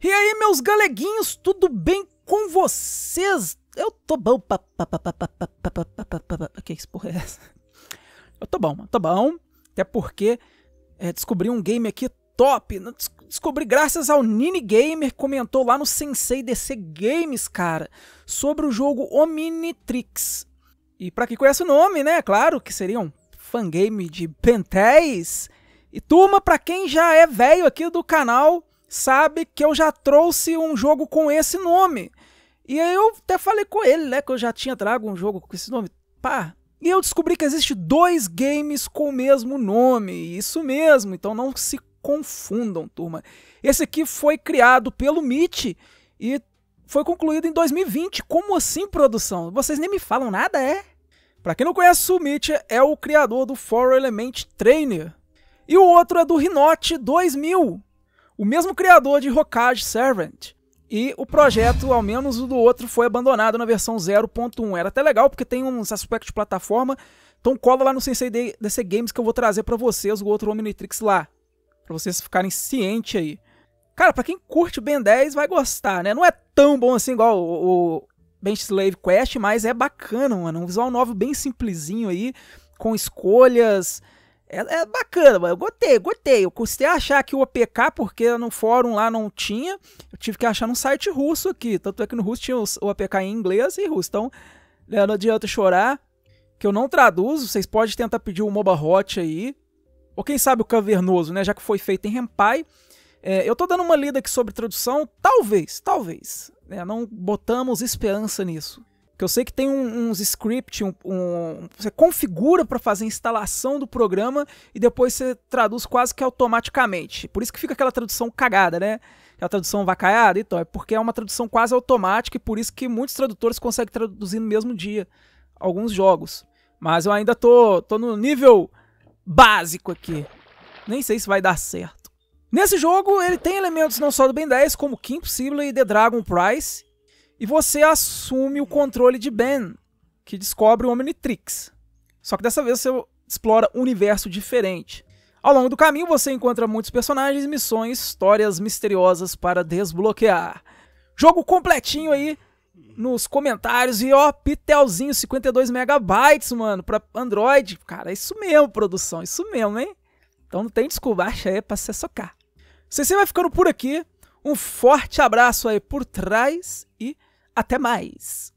E aí, meus galeguinhos, tudo bem com vocês? Eu tô bom. Pa, pa, pa, que porra é essa? Eu tô bom, tô bom. Até porque é, descobri um game aqui top. Descobri graças ao Nini Gamer, comentou lá no Sensei DC Games, cara, sobre o jogo Omnitrix. E para quem conhece o nome, né? Claro que seria um fangame de Ben E turma, para quem já é velho aqui do canal, sabe que eu já trouxe um jogo com esse nome. E aí eu até falei com ele, né, que eu já tinha trago um jogo com esse nome. Pá. E eu descobri que existe dois games com o mesmo nome. Isso mesmo, então não se confundam, turma. Esse aqui foi criado pelo MIT e foi concluído em 2020. Como assim, produção? Vocês nem me falam nada, é? Para quem não conhece, o Mitch é o criador do Four Element Trainer. E o outro é do Rinote 2000, o mesmo criador de Rockage Servant. E o projeto, ao menos o do outro, foi abandonado na versão 0.1. Era até legal porque tem um aspecto de plataforma. Então cola lá no Sensei DC Games que eu vou trazer para vocês o outro Omnitrix lá. Pra vocês ficarem cientes aí. Cara, para quem curte o Ben 10 vai gostar, né? Não é tão bom assim igual o, o Bench Slave Quest, mas é bacana, mano. Um visual novo bem simplesinho aí, com escolhas é, é, bacana, mas eu gostei, gostei. Eu custei achar aqui o OPK, porque no fórum lá não tinha. Eu tive que achar num site russo aqui. Tanto é que no russo tinha o OPK em inglês e russo. Então, né, não adianta chorar, que eu não traduzo. Vocês podem tentar pedir o Moba Hot aí. Ou quem sabe o Cavernoso, né? Já que foi feito em Rempai. É, eu tô dando uma lida aqui sobre tradução. Talvez, talvez. Né? Não botamos esperança nisso que eu sei que tem um, uns script, um, um você configura para fazer a instalação do programa e depois você traduz quase que automaticamente. Por isso que fica aquela tradução cagada, né? Aquela tradução vacaiada, então, é porque é uma tradução quase automática e por isso que muitos tradutores conseguem traduzir no mesmo dia alguns jogos. Mas eu ainda tô, tô no nível básico aqui. Nem sei se vai dar certo. Nesse jogo, ele tem elementos não só do Ben 10, como Kim Possible e The Dragon Price, e você assume o controle de Ben, que descobre o Omnitrix. Só que dessa vez você explora um universo diferente. Ao longo do caminho você encontra muitos personagens, missões, histórias misteriosas para desbloquear. Jogo completinho aí nos comentários e ó, Pitelzinho 52 megabytes, mano, para Android. Cara, é isso mesmo, produção, é isso mesmo, hein? Então não tem desculpa, acha aí é para se socar. Você vai ficando por aqui. Um forte abraço aí por trás e até mais!